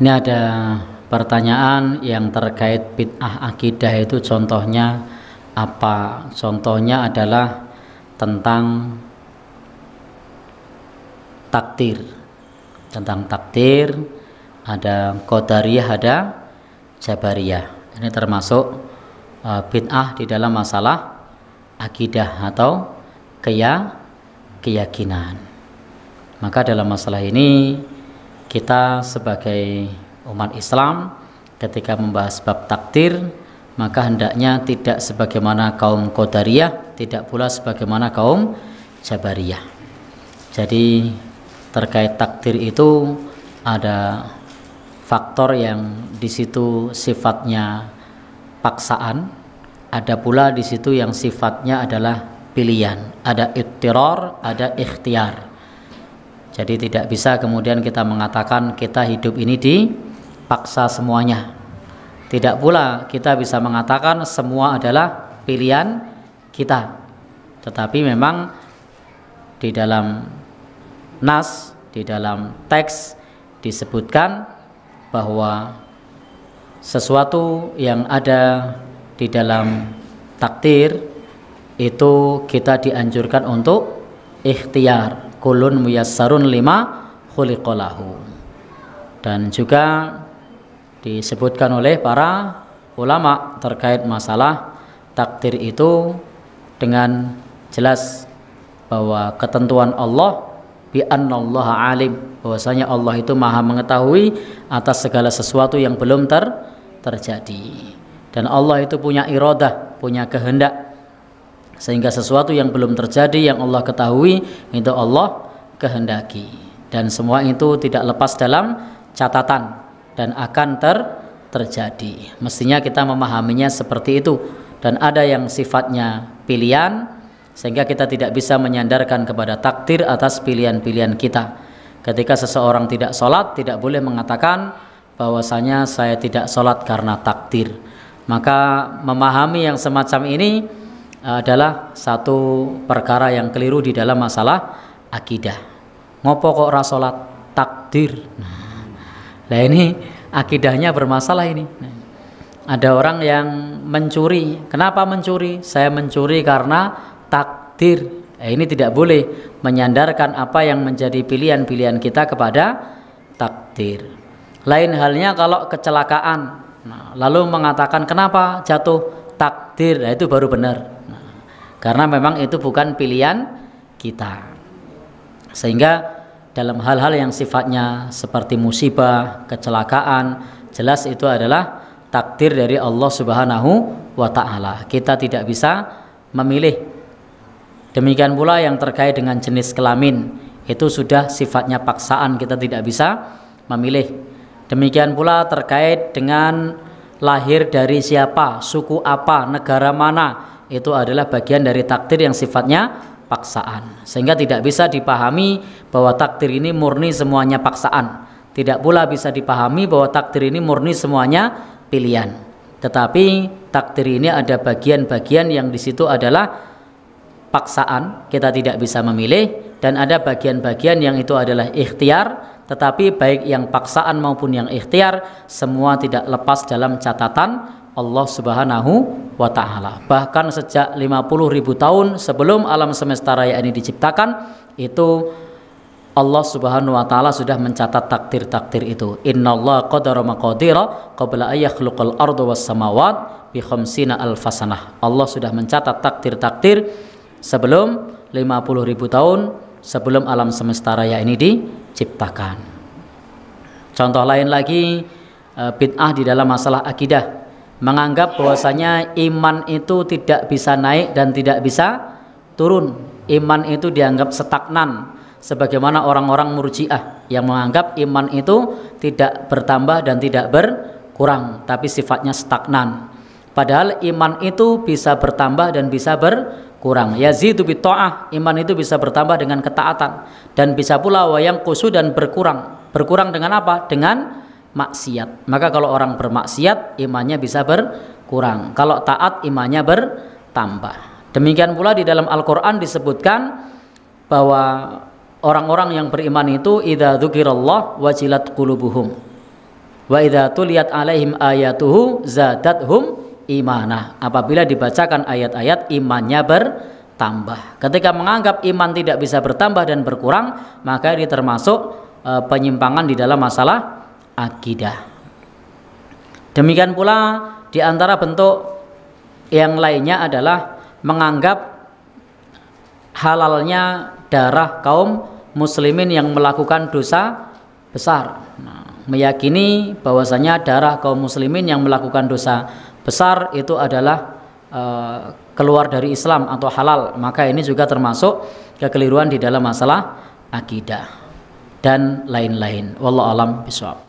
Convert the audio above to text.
Ini ada pertanyaan yang terkait bid'ah akidah itu contohnya apa? Contohnya adalah tentang takdir. Tentang takdir ada qadariyah, ada jabariyah. Ini termasuk e, bid'ah di dalam masalah akidah atau keyakinan. Maka dalam masalah ini kita sebagai umat Islam ketika membahas bab takdir maka hendaknya tidak sebagaimana kaum Qadariyah tidak pula sebagaimana kaum Jabariyah jadi terkait takdir itu ada faktor yang di situ sifatnya paksaan ada pula di situ yang sifatnya adalah pilihan ada ittiror ada ikhtiar jadi tidak bisa kemudian kita mengatakan kita hidup ini dipaksa semuanya. Tidak pula kita bisa mengatakan semua adalah pilihan kita. Tetapi memang di dalam nas, di dalam teks disebutkan bahwa sesuatu yang ada di dalam takdir itu kita dianjurkan untuk ikhtiar kulun muyassarun lima khuliqolahu dan juga disebutkan oleh para ulama terkait masalah takdir itu dengan jelas bahwa ketentuan Allah bi annallaha alim bahwasanya Allah itu maha mengetahui atas segala sesuatu yang belum ter terjadi dan Allah itu punya iradah punya kehendak sehingga sesuatu yang belum terjadi yang Allah ketahui itu Allah kehendaki dan semua itu tidak lepas dalam catatan dan akan ter terjadi mestinya kita memahaminya seperti itu dan ada yang sifatnya pilihan sehingga kita tidak bisa menyandarkan kepada takdir atas pilihan-pilihan kita ketika seseorang tidak sholat tidak boleh mengatakan bahwasanya saya tidak sholat karena takdir maka memahami yang semacam ini Eh, adalah satu perkara yang keliru di dalam masalah akidah. Ngopo kok rasolat takdir? Nah ini akidahnya bermasalah ini. Nah, ada orang yang mencuri. Kenapa mencuri? Saya mencuri karena takdir. Nah, ini tidak boleh menyandarkan apa yang menjadi pilihan-pilihan kita kepada takdir. Lain halnya kalau kecelakaan. Nah, lalu mengatakan kenapa jatuh takdir. Nah, itu baru benar karena memang itu bukan pilihan kita sehingga dalam hal-hal yang sifatnya seperti musibah, kecelakaan, jelas itu adalah takdir dari Allah Subhanahu wa taala. Kita tidak bisa memilih. Demikian pula yang terkait dengan jenis kelamin, itu sudah sifatnya paksaan, kita tidak bisa memilih. Demikian pula terkait dengan lahir dari siapa, suku apa, negara mana, itu adalah bagian dari takdir yang sifatnya paksaan sehingga tidak bisa dipahami bahwa takdir ini murni semuanya paksaan tidak pula bisa dipahami bahwa takdir ini murni semuanya pilihan tetapi takdir ini ada bagian-bagian yang di situ adalah paksaan kita tidak bisa memilih dan ada bagian-bagian yang itu adalah ikhtiar tetapi baik yang paksaan maupun yang ikhtiar semua tidak lepas dalam catatan Allah Subhanahu wa taala. Bahkan sejak 50 ribu tahun sebelum alam semesta raya ini diciptakan itu Allah Subhanahu wa taala sudah mencatat takdir-takdir itu. Innallaha qadara maqadira qabla an yakhluqal was samawat bi khamsina alfasanah. Allah sudah mencatat takdir-takdir sebelum 50 ribu tahun sebelum alam semesta raya ini di ciptakan. Contoh lain lagi e, bid'ah di dalam masalah akidah menganggap bahwasanya iman itu tidak bisa naik dan tidak bisa turun. Iman itu dianggap setaknan, sebagaimana orang-orang murjiah yang menganggap iman itu tidak bertambah dan tidak berkurang tapi sifatnya stagnan. Padahal iman itu bisa bertambah dan bisa ber kurang. Yazidu bi ah, iman itu bisa bertambah dengan ketaatan dan bisa pula wayang kusu dan berkurang. Berkurang dengan apa? Dengan maksiat. Maka kalau orang bermaksiat imannya bisa berkurang. Kalau taat imannya bertambah. Demikian pula di dalam Al-Qur'an disebutkan bahwa orang-orang yang beriman itu idza dzikrullah wajilat qulubuhum wa idza tuliyat alaihim ayatuhu zadathum imanah. Apabila dibacakan ayat-ayat imannya bertambah. Ketika menganggap iman tidak bisa bertambah dan berkurang, maka ini termasuk e, penyimpangan di dalam masalah akidah. Demikian pula di antara bentuk yang lainnya adalah menganggap halalnya darah kaum muslimin yang melakukan dosa besar. Nah, meyakini bahwasanya darah kaum muslimin yang melakukan dosa besar itu adalah uh, keluar dari Islam atau halal maka ini juga termasuk kekeliruan di dalam masalah akidah dan lain-lain wallahu alam bisawab